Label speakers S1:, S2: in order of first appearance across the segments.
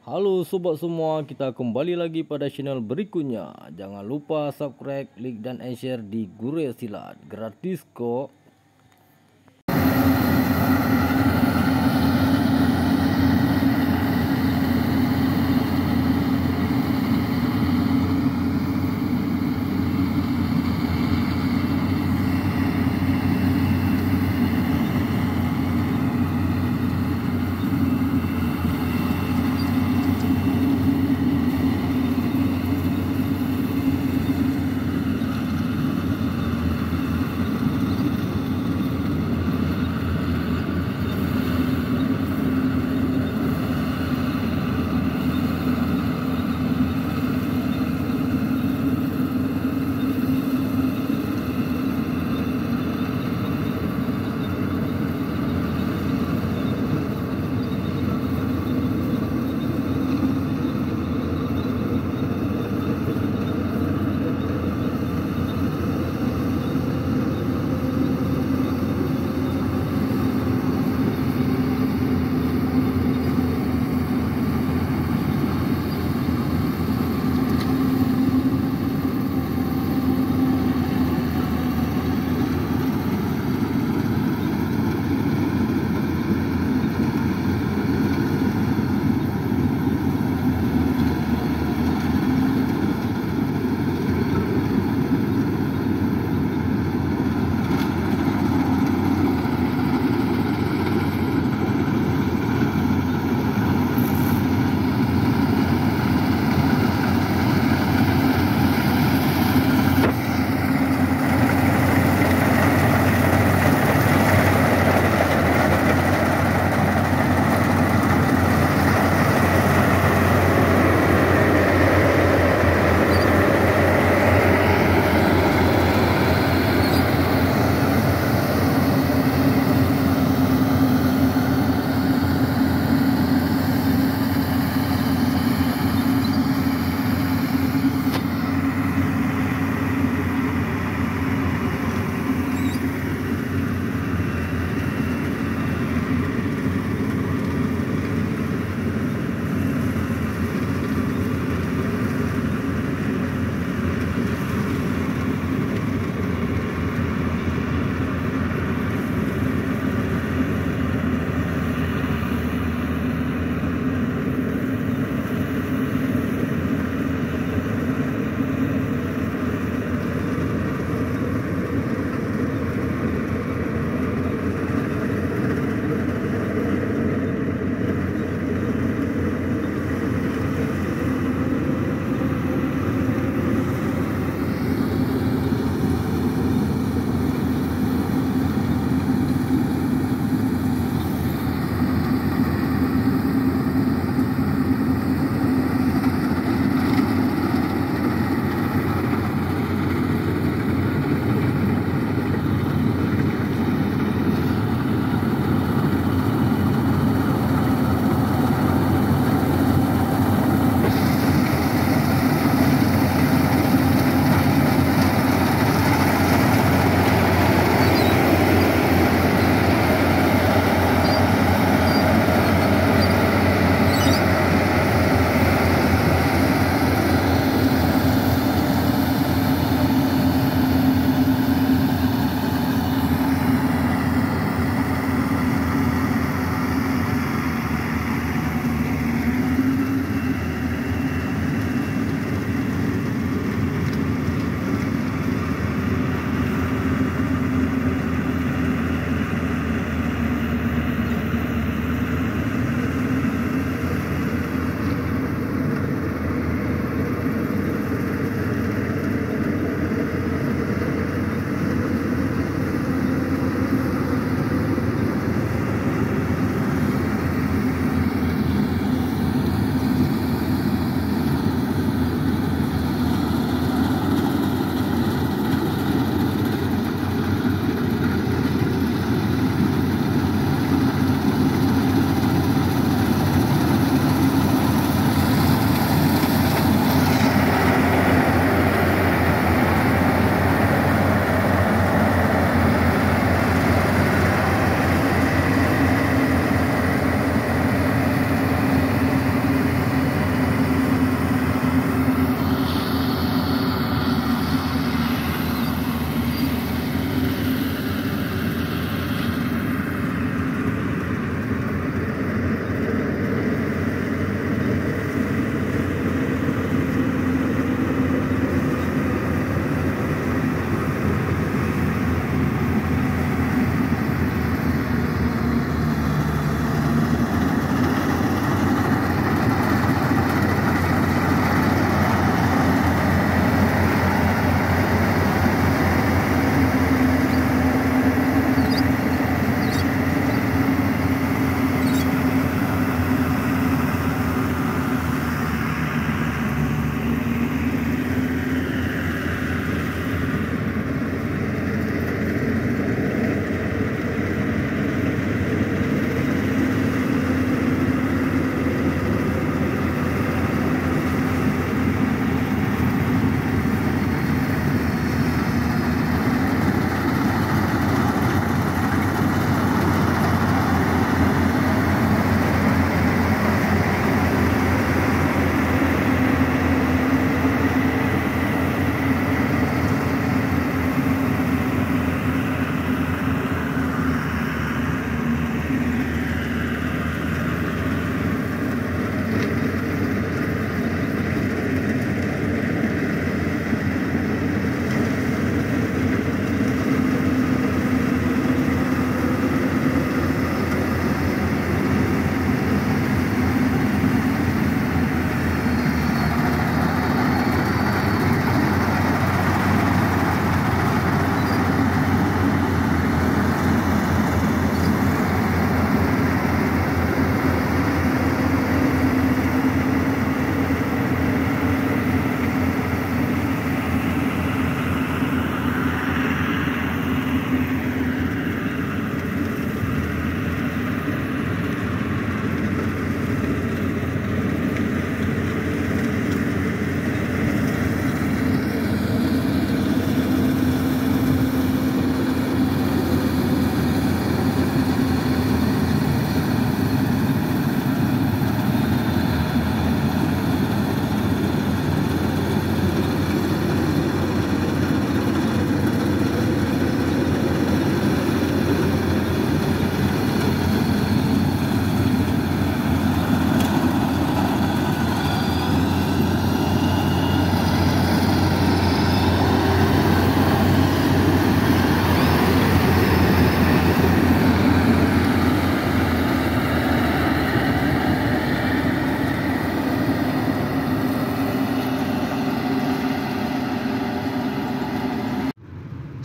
S1: Halo sobat semua, kita kembali lagi pada channel berikutnya. Jangan lupa subscribe, like dan share di Gure Silat. Gratis kok.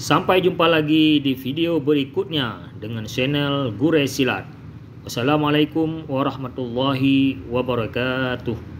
S2: Sampai jumpa lagi di video berikutnya dengan channel Gure Silat. Assalamualaikum warahmatullahi wabarakatuh.